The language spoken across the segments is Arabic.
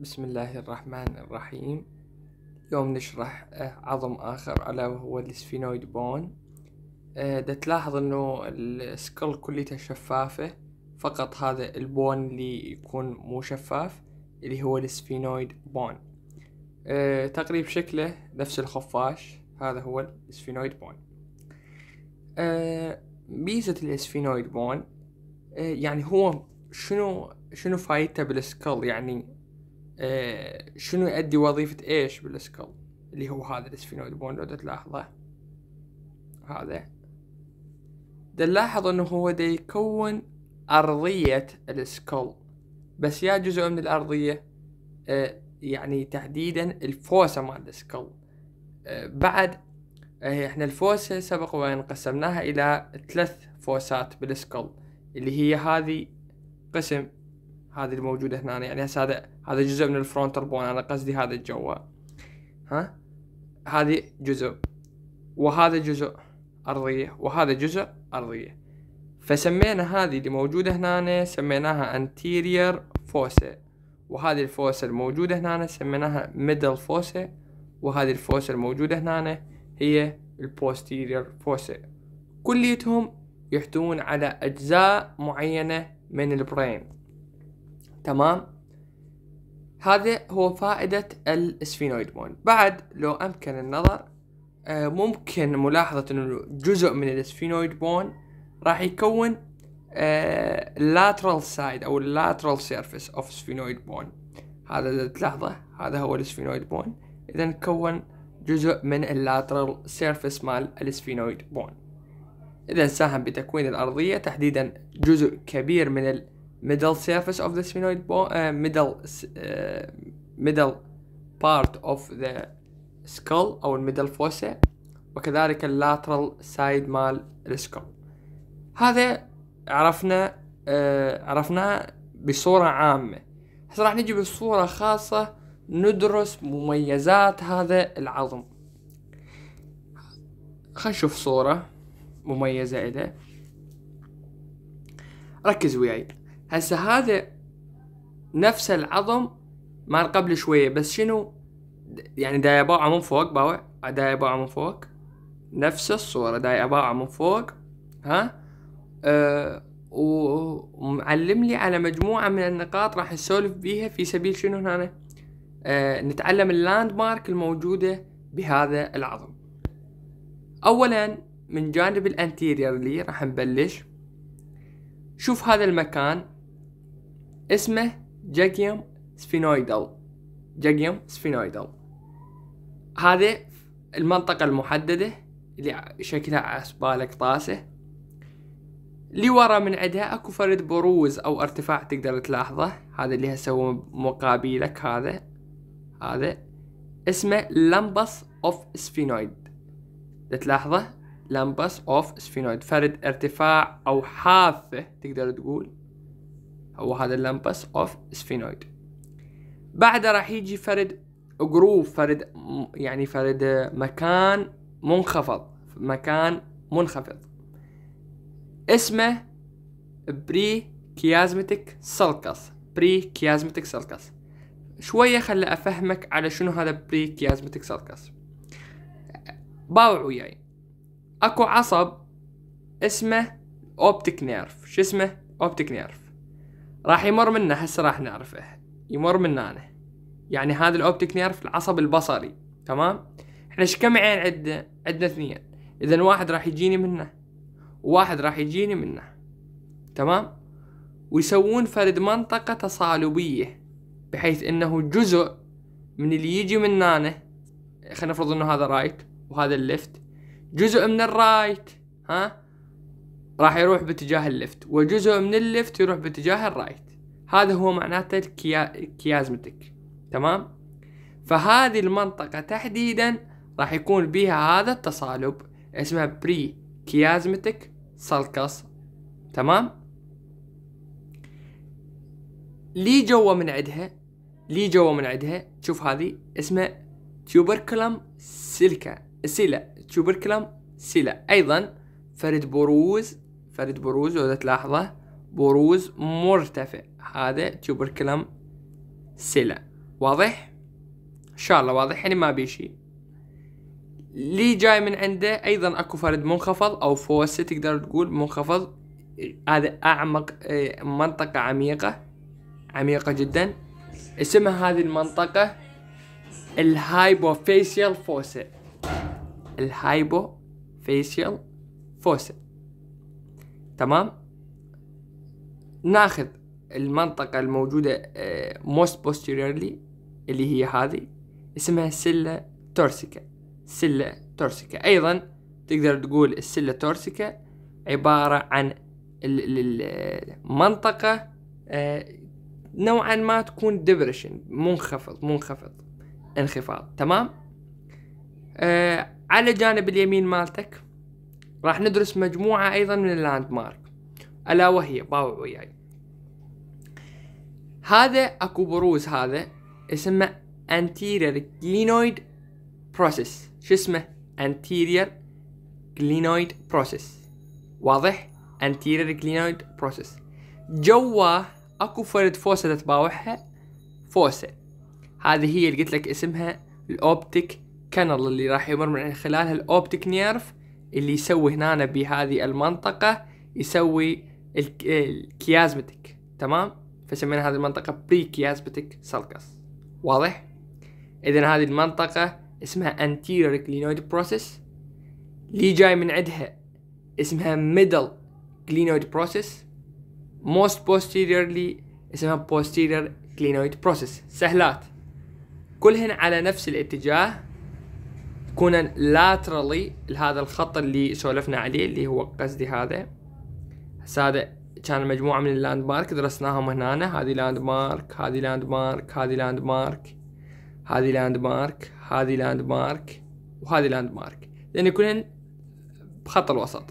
بسم الله الرحمن الرحيم اليوم نشرح آه، عظم آخر ألا وهو السفينويد بون دا آه، تلاحظ أنه السكل كليته شفافة فقط هذا البون اللي يكون مو شفاف اللي هو السفينويد بون آه، تقريب شكله نفس الخفاش هذا هو السفينويد بون ميزة السفينويد بون يعني هو شنو شنو فايدته بالسكل يعني آه، شنو يؤدي وظيفة ايش بالاسكل اللي هو هذا الاسفينويد بون لو تلاحظه هذا تلاحظ انه هو دا يكون ارضية الاسكل بس يا جزء من الارضية آه، يعني تحديدا الفوسة مال الاسكل آه، بعد احنا الفوسة سبق وان قسمناها الى ثلاث فوسات بالاسكل اللي هي هذه قسم هذه اللي موجوده هنا يعني هسه هذا هذا جزء من الفرونتر بون انا قصدي هذا الجوا ها هذه جزء وهذا جزء ارضيه وهذا جزء ارضيه فسمينا هذه اللي موجوده هنا سميناها anterior fossa وهذه الفوسة الموجودة هنا سميناها middle fossa وهذه الفوسة الموجودة هنا هي posterior fossa كليتهم يحتوون على أجزاء معينة من البرين تمام هذا هو فائدة الاسفينويد بون بعد لو أمكن النظر آه، ممكن ملاحظة أنه جزء من الاسفينويد بون راح يكون آه، lateral side أو lateral surface of sphenoid bone هذا إذا تلاحظه هذا هو الاسفينويد بون إذا كون جزء من اللاترال سيرفيس مال الاسفينويد بون إذا ساهم بتكوين الأرضية تحديدا جزء كبير من middle surface of the sphenoid bone, uh, middle uh, middle part of the skull أو الميدل فوسا وكذلك اللاترال سايد مال السكول هذا عرفنا آه عرفناه بصورة عامة هسه راح نجي بصورة خاصة ندرس مميزات هذا العظم خلينا نشوف صورة مميزة إله ركز وياي هسه هذا نفس العظم مال قبل شويه بس شنو يعني داي يباعه من فوق باوع داي يباعه من فوق نفس الصوره داي يباعه من فوق ها أه ومعلم لي على مجموعه من النقاط راح نسولف بيها في سبيل شنو هنا أه نتعلم اللاند مارك الموجوده بهذا العظم اولا من جانب الانتيرير لي راح نبلش شوف هذا المكان اسمه جاكيوم سفينويدل جاكيوم سفينويدل هذه المنطقة المحددة اللي شكلها عسبالك طاسة اللي ورا من عدها اكو فرد بروز او ارتفاع تقدر تلاحظه هذا اللي هسوي مقابلك هذا هذا اسمه لمبس اوف سفينويد تلاحظه لمبس اوف سفينويد فرد ارتفاع او حافة تقدر تقول هو هذا اللمبس اوف سفينويد بعده راح يجي فرد جروف فرد يعني فرد مكان منخفض مكان منخفض اسمه بري كيازمتك سلكس بري كيازمتك سلكس شوية خلي أفهمك على شنو هذا بري كيازمتك سلكس باوع وياي اكو عصب اسمه اوبتيك نيرف شو اسمه اوبتيك نيرف راح يمر منا هسه راح نعرفه يمر منا أنا يعني هذا الأوبتيك نيرف العصب البصري تمام احنا ايش كم عين عندنا عندنا اثنين اذا واحد راح يجيني منه وواحد راح يجيني منه تمام ويسوون فرد منطقة تصالبية بحيث انه جزء من اللي يجي من نانه خلينا نفرض انه هذا رايت وهذا الليفت جزء من الرايت ها راح يروح باتجاه اللفت وجزء من اللفت يروح باتجاه الرايت هذا هو معناته الكيازمتك تمام فهذه المنطقة تحديدا راح يكون بها هذا التصالب اسمه بري كيازمتك سلكس تمام لي جوا من عندها لي جوا من عندها شوف هذه اسمه تيوبركلم سيلكا سيلا تيوبركلم سيلا ايضا فرد بروز فرد بروز وإذا تلاحظه بروز مرتفع هذا تيوبركلم سيلا واضح؟ إن شاء الله واضح يعني ما بي شيء لي جاي من عنده أيضا أكو فرد منخفض أو فوسة تقدر تقول منخفض هذا أعمق آه، منطقة عميقة عميقة جدا اسمها هذه المنطقة الهايبوفيشيال الهايبو الهايبوفيشيال فوسا تمام ناخذ المنطقة الموجودة آه، most posteriorly اللي هي هذه اسمها سلة تورسيكا سلة تورسيكا أيضا تقدر تقول السلة تورسيكا عبارة عن المنطقة آه، نوعا ما تكون ديبريشن منخفض منخفض انخفاض تمام آه، على جانب اليمين مالتك راح ندرس مجموعة أيضا من اللاند مارك ألا وهي باوع وياي هذا أكو بروز هذا اسمه anterior glenoid process شو اسمه anterior glenoid process واضح anterior glenoid process جواه اكو فرد فوسة تتباوعها فوسة هذه هي اللي قلت لك اسمها الاوبتيك كانال اللي راح يمر من خلالها الاوبتيك نيرف اللي يسوي هنا بهذه المنطقة يسوي الكيازمتك تمام فسمينا هذه المنطقة بري كيازمتك سالكس واضح اذا هذه المنطقة اسمها anterior glenoid process اللي جاي من عندها اسمها middle glenoid process most posteriorly اسمها posterior glenoid process سهلات كلهن على نفس الاتجاه كونن لاترالي لهذا الخط اللي سولفنا عليه اللي هو قصدي هذا هسه هذا كان مجموعة من اللاند مارك درسناهم هنا هذه لاند مارك هذه لاند مارك هذه لاند مارك هذه لاند مارك هذه لاند مارك وهذه لاند مارك لأن كلهن بخط الوسط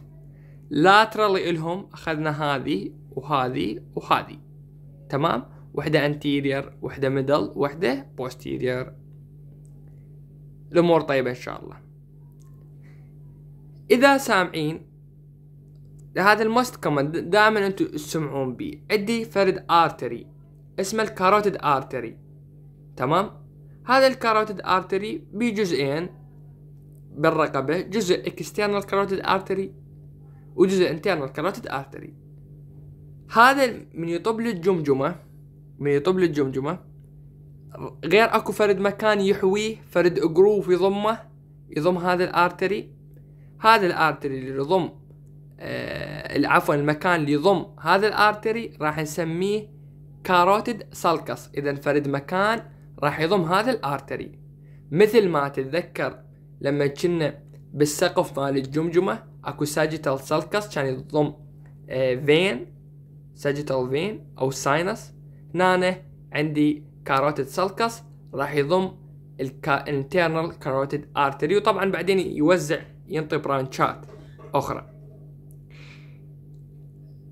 لاترالي إلهم أخذنا هذه وهذه وهذه تمام وحدة anterior وحدة middle وحدة posterior الامور طيبه ان شاء الله اذا سامعين هذا الموست كومن دائما انتم تسمعون بيه عندي فرد ارتري اسمه الكاروتيد ارتري تمام هذا الكاروتيد ارتري بجزئين بالرقبة جزء اكسترنال كاروتيد ارتري وجزء انترنال كاروتيد ارتري هذا من يطب للجمجمة من يطب للجمجمة غير اكو فرد مكان يحويه فرد جروف يضمه يضم هذا الارتري هذا الارتري اللي يضم آه عفوا المكان اللي يضم هذا الارتري راح نسميه كاروتيد سالكس اذا فرد مكان راح يضم هذا الارتري مثل ما تتذكر لما كنا بالسقف مال الجمجمه اكو ساجيتال سالكس كان يضم آه فين ساجيتال فين او ساينس هنا عندي كاروتيد سالكس راح يضم الانترنال كاروتيد ارتري وطبعا بعدين يوزع ينطي برانشات اخرى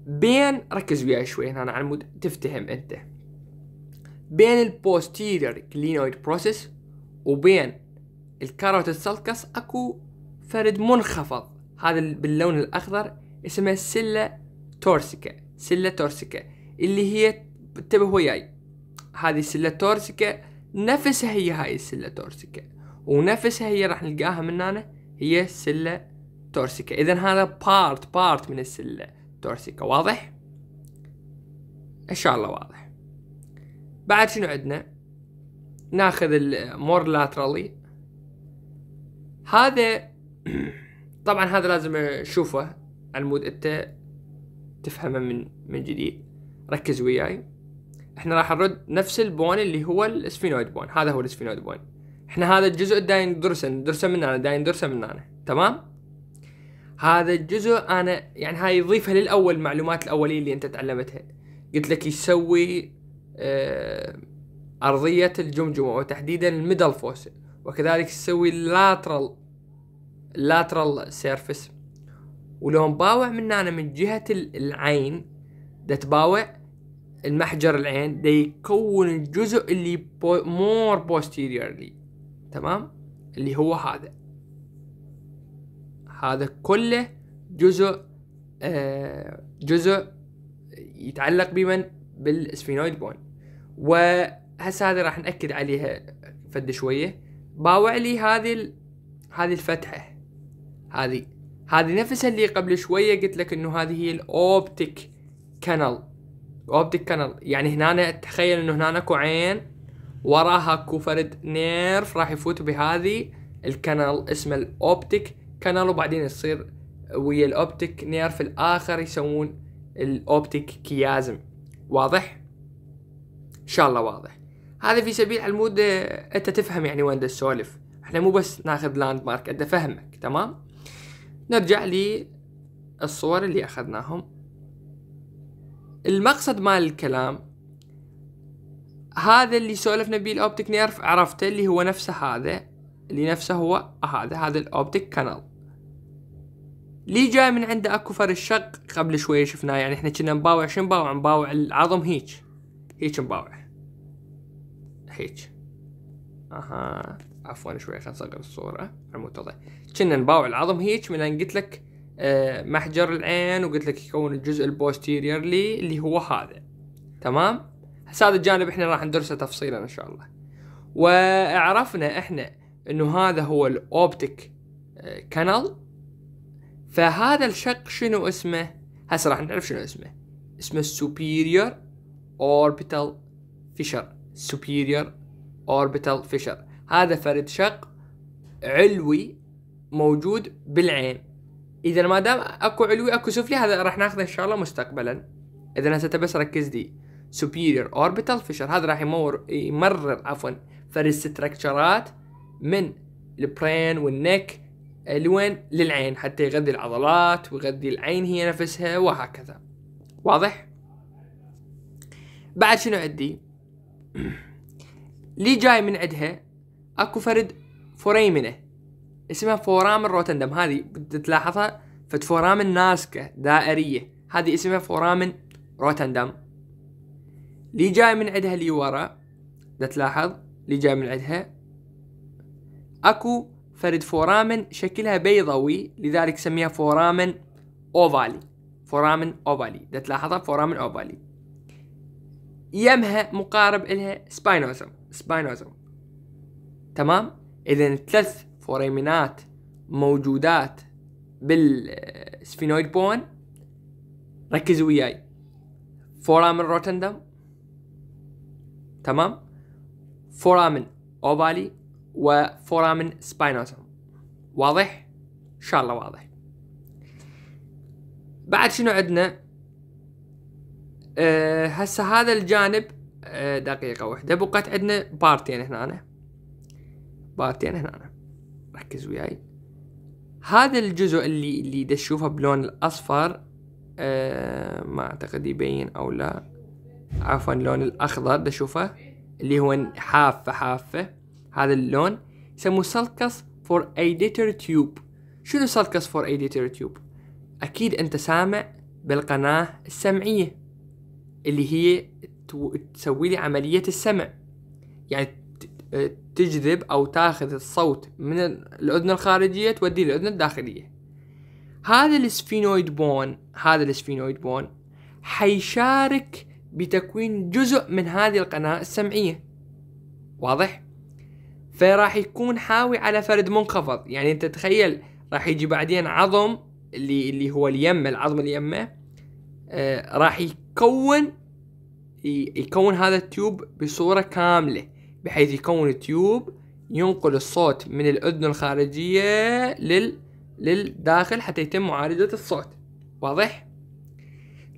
بين ركز وياي شوي هنا على مود تفتهم انت بين البوستيرير كلينويد بروسيس وبين الكاروتيد سالكس اكو فرد منخفض هذا باللون الاخضر اسمه سلة تورسيكا سلة تورسيكا اللي هي انتبه وياي هذه السلة تورسيكا نفسها هي هاي السلة تورسيكا ونفسها هي راح نلقاها من هنا هي سلة تورسيكا اذا هذا بارت بارت من السلة تورسيكا واضح؟ ان شاء الله واضح بعد شنو عندنا؟ ناخذ المور لاترالي هذا طبعا هذا لازم اشوفه على مود انت تفهمه من من جديد ركز وياي احنا راح نرد نفس البون اللي هو الاسفينويد بون هذا هو الاسفينويد بون احنا هذا الجزء داين ندرسه ندرسه من هنا داين ندرسه من هنا تمام هذا الجزء انا يعني هاي يضيفها للاول المعلومات الاوليه اللي انت تعلمتها قلت لك يسوي اه ارضيه الجمجمه وتحديدا الميدل فوس وكذلك يسوي اللاترال اللاترال سيرفس ولو باوع من هنا من جهه العين تباوع المحجر العين ده يكون الجزء اللي مور بوستيريورلي تمام اللي هو هذا هذا كله جزء آه، جزء يتعلق بمن بالسفينويد بون وهسه هذا راح ناكد عليها فد شويه باوع لي هذه هذه الفتحه هذه هذه نفسها اللي قبل شويه قلت لك انه هذه هي الاوبتيك كانال اوبتيك كانال يعني هنا تخيل انه هنا اكو عين وراها اكو فرد نيرف راح يفوت بهذه الكنال اسمه الاوبتيك كنال وبعدين يصير ويا الاوبتيك نيرف الاخر يسوون الاوبتيك كيازم واضح ان شاء الله واضح هذا في سبيل المود آه، انت تفهم يعني وين تسولف احنا مو بس ناخذ لاند مارك انت فهمك تمام نرجع للصور اللي اخذناهم المقصد مال الكلام هذا اللي سولفنا بيه الاوبتيك نيرف عرفته اللي هو نفسه هذا اللي نفسه هو هذا هذا الاوبتيك كانال لي جاي من عنده اكو فر الشق قبل شوية شفناه يعني احنا كنا نباوع شنو نباوع نباوع العظم هيج هيج نباوع هيج اها عفوا شوي خلنا نصغر الصورة على المتوضع كنا نباوع العظم هيج من قلت لك آه، محجر العين وقلت لك يكون الجزء البوستيرير لي اللي هو هذا تمام هسه هذا الجانب احنا راح ندرسه تفصيلا ان شاء الله وعرفنا احنا انه هذا هو الاوبتيك كانال آه، فهذا الشق شنو اسمه هسه راح نعرف شنو اسمه اسمه السوبيريور اوربيتال فيشر سوبيريور اوربيتال فيشر هذا فرد شق علوي موجود بالعين اذا ما دام اكو علوي اكو سفلي هذا راح ناخذه ان شاء الله مستقبلا اذا هسه بس ركز لي superior orbital fissure هذا راح يمر يمرر عفوا فرز ستراكشرات من البرين والنك لوين للعين حتى يغذي العضلات ويغذي العين هي نفسها وهكذا واضح بعد شنو عندي لي جاي من عندها اكو فرد فوريمنه اسمها فورامن روتندم هذه تلاحظها فورامن ناسكة دائرية هذه اسمها فورامن روتندم اللي جاي من عندها اللي ورا تلاحظ اللي جاي من عندها اكو فرد فورامن شكلها بيضوي لذلك سميها فورامن اوفالي فورامن اوفالي دا تلاحظها فورامن اوفالي يمها مقارب الها سباينوزوم سباينوزوم تمام اذا ثلاث فوريمينات موجودات بالسفينويد بون ركزوا وياي فورامن روتندم تمام فورامن اوفالي وفورامن سباينوسوم واضح ان شاء الله واضح بعد شنو عندنا أه هسه هذا الجانب أه دقيقه واحده بقت عندنا بارتين هنا بارتين هنا أنا. ركز وياي هذا الجزء اللي اللي دشوفه بلون الاصفر آه ما اعتقد يبين او لا عفوا اللون الاخضر دشوفه اللي هو حافه حافه هذا اللون يسموه سلكس فور ايديتر تيوب شنو سلكس فور ايديتر تيوب اكيد انت سامع بالقناه السمعيه اللي هي تسوي لي عمليه السمع يعني آه، تجذب او تاخذ الصوت من الاذن الخارجيه توديه للاذن الداخليه هذا السفينويد بون هذا السفينويد بون حيشارك بتكوين جزء من هذه القناه السمعيه واضح فراح يكون حاوي على فرد منخفض يعني انت تخيل راح يجي بعدين عظم اللي اللي هو اليمه العظم اليمه آه راح يكون يكون هذا التيوب بصوره كامله بحيث يكون تيوب ينقل الصوت من الأذن الخارجية لل... للداخل حتى يتم معالجة الصوت واضح؟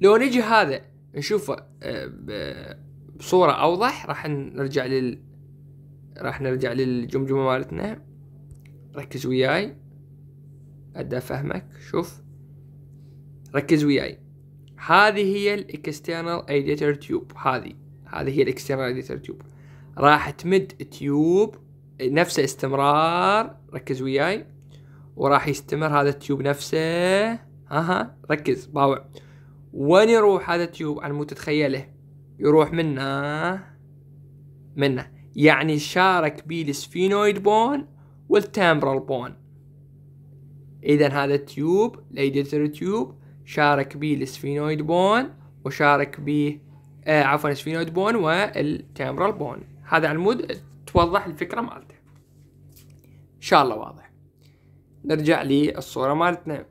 لو نجي هذا نشوفه آه، بصورة أوضح راح نرجع لل راح نرجع للجمجمة مالتنا ركز وياي أبدأ أفهمك شوف ركز وياي هذه هي الاكسترنال ايديتر تيوب هذه هذه هي الاكسترنال ايديتر تيوب راح تمد تيوب نفسه استمرار ركز وياي وراح يستمر هذا التيوب نفسه ها ركز باوع وين يروح هذا التيوب على مو تتخيله يروح منه منه يعني شارك بي السفينويد بون والتامبرال بون اذا هذا التيوب ليديتر تيوب شارك بي السفينويد بون وشارك بي آه عفوا السفينويد بون والتامبرال بون هذا عمود توضح الفكرة مالته ان شاء الله واضح نرجع للصورة مالتنا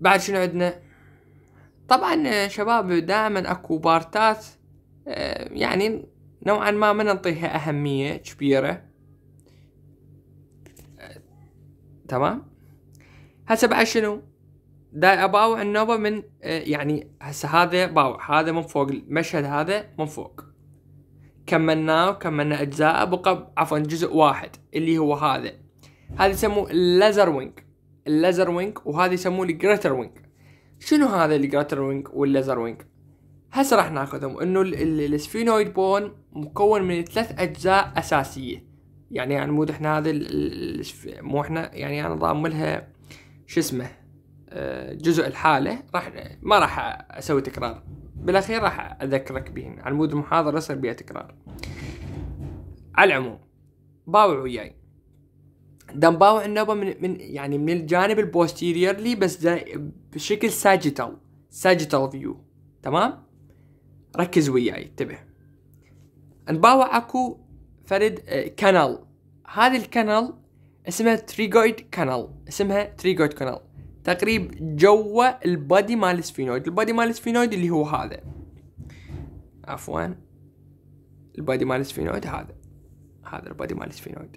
بعد شنو عندنا طبعا شباب دائما اكو بارتات آه، يعني نوعا ما ما نعطيها اهمية كبيرة آه، تمام هسه بعد شنو دا اباوع النوبة من آه، يعني هسه هذا باوع هذا من فوق المشهد هذا من فوق كملناه وكملنا اجزاءه بقى عفوا جزء واحد اللي هو هذا هذا يسموه الليزر وينج الليزر وينج وهذا يسموه الجريتر وينج شنو هذا الجريتر وينج والليزر وينج هسه راح ناخذهم انه السفينويد بون مكون من ثلاث اجزاء اساسيه يعني, يعني مو احنا هذا مو احنا يعني انا ضامن لها شو اسمه آه، جزء الحاله راح ما راح اسوي تكرار بالاخير راح اذكرك بهن على مود المحاضره يصير بها تكرار على العموم باوع وياي باوع النوبه من, من يعني من الجانب البوستيريرلي بس بشكل ساجيتال ساجيتال فيو تمام ركز وياي انتبه انباوع اكو فرد آه، كانال هذه الكانال اسمها تريجويد كانال اسمها تريجويد كانال تقريب جوا البادي مال السفينويد البادي مال السفينويد اللي هو هذا عفوا البادي مال السفينويد هذا هذا البادي مال السفينويد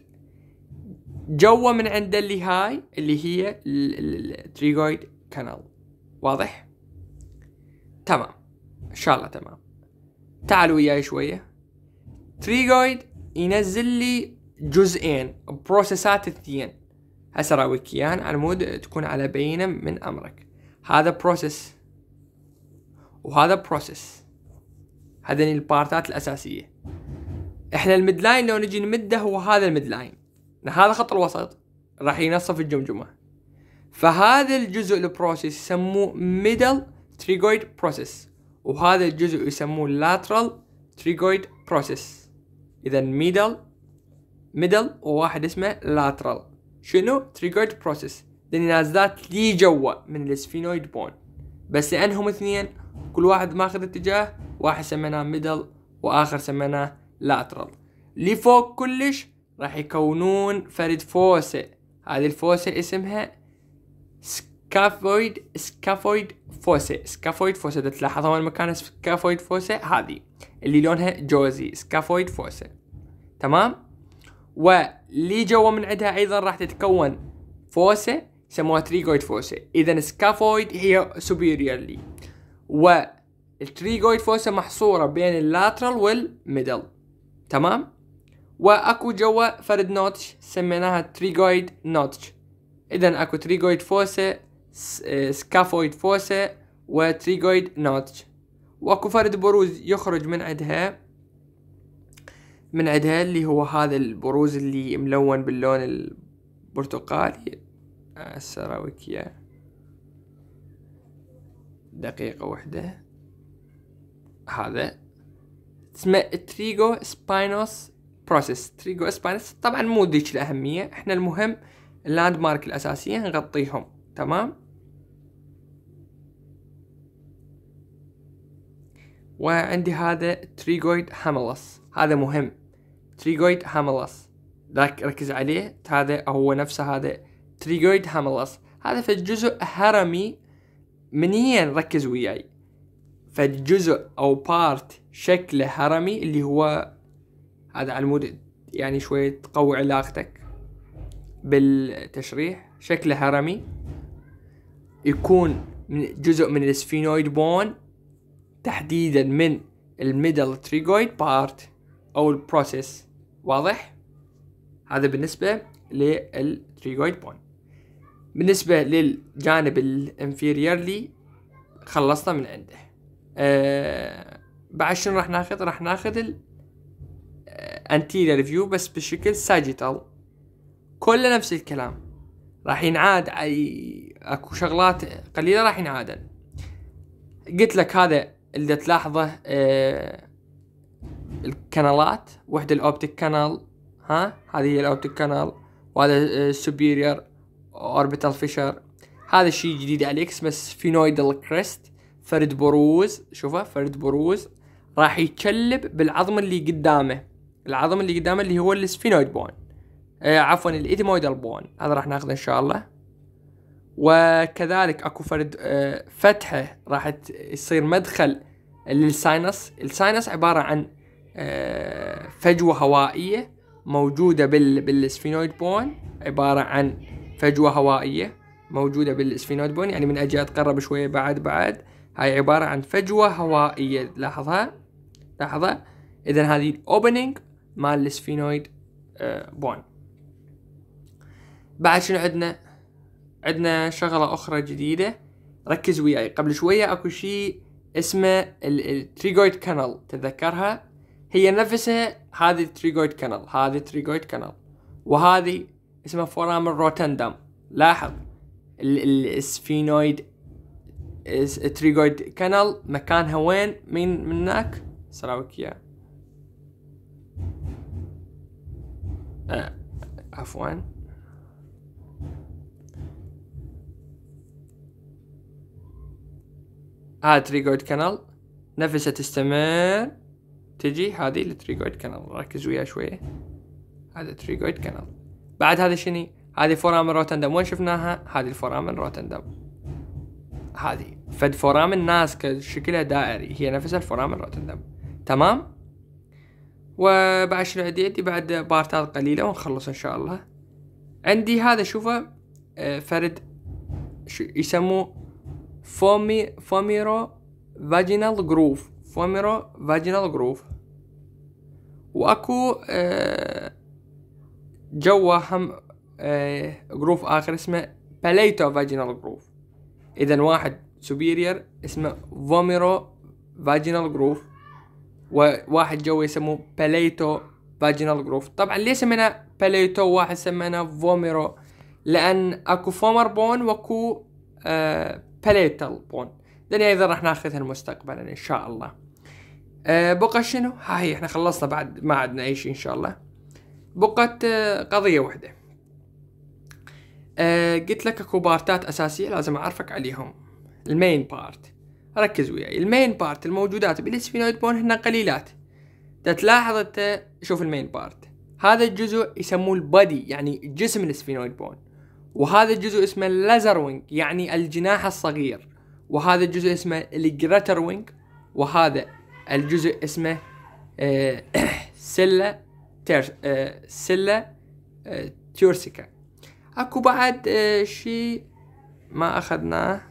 جوا من عنده اللي هاي اللي هي التريغويد كانال واضح تمام ان شاء الله تمام تعالوا وياي شويه تريغويد ينزل لي جزئين بروسيسات اثنين راويك اياهن على مود تكون على بينة من امرك هذا بروسيس وهذا بروسيس هذين البارتات الاساسية احنا الميد لاين لو نجي نمده هو هذا الميد لاين هذا خط الوسط راح ينصف الجمجمة فهذا الجزء البروسيس يسموه ميدل تريجويد بروسيس وهذا الجزء يسموه lateral تريجويد بروسيس اذا ميدل ميدل وواحد اسمه lateral شنو تريجرد بروسيس لأن نازلات لي جوا من الاسفينويد بون بس لأنهم اثنين كل واحد ماخذ اتجاه واحد سميناه ميدل وآخر سميناه لاترال اللي فوق كلش راح يكونون فرد فوسة هذه الفوسة اسمها سكافويد سكافويد فوسة سكافويد فوسة تلاحظون المكان سكافويد فوسة هذه اللي لونها جوزي سكافويد فوسة تمام واللي جوا من عندها ايضا راح تتكون فوسة يسموها تريجويد فوسة اذا سكافويد هي و والتريجويد فوسة محصورة بين اللاترال والميدل تمام واكو جوا فرد نوتش سميناها تريجويد نوتش اذا اكو تريجويد فوسة سكافويد فوسة وتريجويد نوتش واكو فرد بروز يخرج من عندها من عندها اللي هو هذا البروز اللي ملون باللون البرتقالي أسراويك آه، إياه دقيقة واحدة هذا اسمه تريجو سباينوس بروسيس تريجو سباينوس طبعا مو ذيك الأهمية احنا المهم اللاند مارك الأساسية نغطيهم تمام وعندي هذا تريجويد هاملوس هذا مهم تريجويد ذاك ركز عليه هذا هو نفسه هذا تريجويد هاملاس هذا في الجزء هرمي منيا ركز وياي فالجزء او بارت شكله هرمي اللي هو هذا على المود يعني شوية تقوي علاقتك بالتشريح شكله هرمي يكون من جزء من الاسفينويد بون تحديدا من الميدل تريجويد بارت او البروسيس واضح؟ هذا بالنسبة للتريجويد بون بالنسبة للجانب الانفيريرلي خلصنا من عنده آه بعد شنو راح ناخذ راح ناخذ الانتيرير آه، فيو بس بشكل ساجيتال كله نفس الكلام راح ينعاد اي اكو شغلات قليله راح ينعادل قلت لك هذا اللي تلاحظه آه الكنالات وحده الاوبتيك كانال ها هذه هي الاوبتيك كانال وهذا السوبيريور اوربيتال فيشر هذا الشيء جديد على الاكس بس فينويدال كريست فرد بروز شوفه فرد بروز راح يتشلب بالعظم اللي قدامه العظم اللي قدامه اللي هو السفينويد بون آه عفوا الايتمويدال بون هذا راح ناخذه ان شاء الله وكذلك اكو فرد آه فتحه راح يصير مدخل للساينس الساينس عباره عن آه، فجوة هوائية موجودة بالسفينويد بون عبارة عن فجوة هوائية موجودة بالسفينويد بون يعني من أجي أتقرب شوية بعد بعد هاي عبارة عن فجوة هوائية لاحظها لاحظها إذا هذه الأوبننج مال السفينويد آه، بون بعد شنو عندنا عندنا شغلة أخرى جديدة ركز وياي قبل شوية أكو شيء اسمه التريجويد كانال تتذكرها هي نفسها هذه التريجويد كانال هذه التريجويد كانال وهذه اسمها فورامن روتندم لاحظ السفينويد التريجويد كانال مكانها وين من من هناك سراوك اياه عفوا هذا تريجويد كانال نفسها تستمر تجي هذه التريجويد كانال ركز وياها شويه هذا تريجويد كانال بعد هذا شني هذه فورامن روتندم وين شفناها هذه الفورامن روتندم هذه فد فورامن ناسكا شكلها دائري هي نفسها الفورامن روتندم تمام وبعد شنو عندي عندي بعد بارتات قليله ونخلص ان شاء الله عندي هذا شوفه آه، فرد يسموه فومي فوميرو فاجينال جروف فوميرو فاجينال جروف واكو جوا هم جروف اخر اسمه باليتو فاجينال جروف اذا واحد سوبيريور اسمه فوميرو فاجينال جروف وواحد جوا يسموه باليتو فاجينال جروف طبعا ليش سمينا باليتو واحد سمينا فوميرو لان اكو فومر بون واكو باليتال بون ذني ايضا راح ناخذها مستقبلا ان شاء الله آه، بقى شنو ها هي احنا خلصنا بعد ما عدنا اي شيء ان شاء الله بقت آه، قضية واحدة آه، قلت لك اكو بارتات اساسية لازم اعرفك عليهم المين بارت ركز وياي المين بارت الموجودات بالسفينويد بون هن قليلات تلاحظ انت شوف المين بارت هذا الجزء يسموه البادي يعني جسم السفينويد بون وهذا الجزء اسمه الليزر وينج يعني الجناح الصغير وهذا الجزء اسمه الجريتر وينج وهذا الجزء اسمه سلة تير سلة تيورسيكا اكو بعد آه، شيء ما اخذناه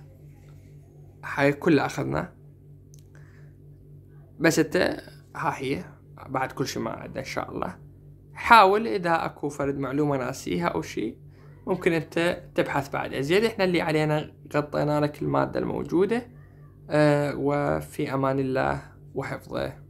هاي كله اخذناه بس انت ها هي بعد كل شيء ما عندنا ان شاء الله حاول اذا اكو فرد معلومه ناسيها او شيء ممكن انت تبحث بعد زين احنا اللي علينا غطينا لك الماده الموجوده آه، وفي امان الله Have there?